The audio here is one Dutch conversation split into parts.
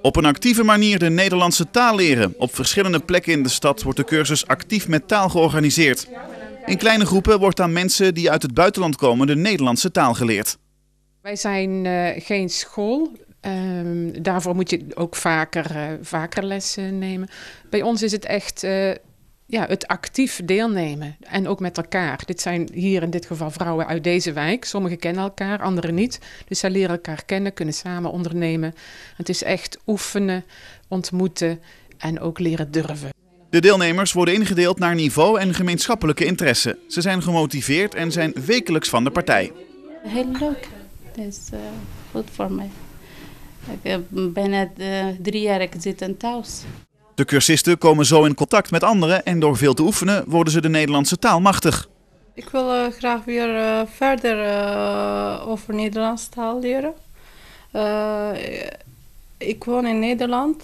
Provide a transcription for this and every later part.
Op een actieve manier de Nederlandse taal leren. Op verschillende plekken in de stad wordt de cursus actief met taal georganiseerd. In kleine groepen wordt aan mensen die uit het buitenland komen de Nederlandse taal geleerd. Wij zijn eh, geen school. Ehm, daarvoor moet je ook vaker, uh, vaker lessen nemen. Bij ons is het echt eh, ja, het actief deelnemen. En ook met elkaar. Dit zijn hier in dit geval vrouwen uit deze wijk. Sommigen kennen elkaar, anderen niet. Dus zij leren elkaar kennen, kunnen samen ondernemen. Het is echt oefenen, ontmoeten en ook leren durven. De deelnemers worden ingedeeld naar niveau en gemeenschappelijke interesse. Ze zijn gemotiveerd en zijn wekelijks van de partij. Heel leuk. Dat is eh, goed voor mij. Ik eh, ben bijna eh, drie jaar ik zit in thuis. De cursisten komen zo in contact met anderen en door veel te oefenen worden ze de Nederlandse taal machtig. Ik wil eh, graag weer eh, verder eh, over Nederlandse taal leren. ik woon in Nederland.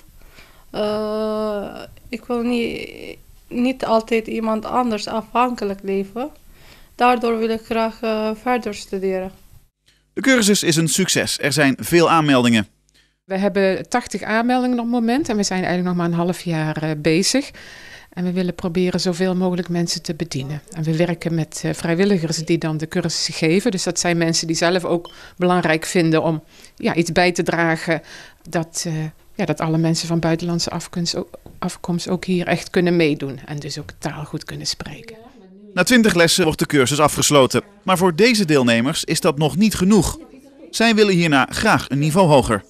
ik wil niet, niet altijd iemand anders afhankelijk leven. Daardoor wil ik graag verder studeren. De cursus is een succes. Er zijn veel aanmeldingen. We hebben 80 aanmeldingen op het moment en we zijn eigenlijk nog maar een half jaar eh, bezig. En we willen proberen zoveel mogelijk mensen te bedienen. En we werken met eh, vrijwilligers die dan de cursussen geven. Dus dat zijn mensen die zelf ook belangrijk vinden om ja, iets bij te dragen. Dat, eh, ja, dat alle mensen van buitenlandse afkomst ook, afkomst ook hier echt kunnen meedoen. En dus ook taal goed kunnen spreken. Na 20 lessen wordt de cursus afgesloten. Maar voor deze deelnemers is dat nog niet genoeg. Zij willen hierna graag een niveau hoger.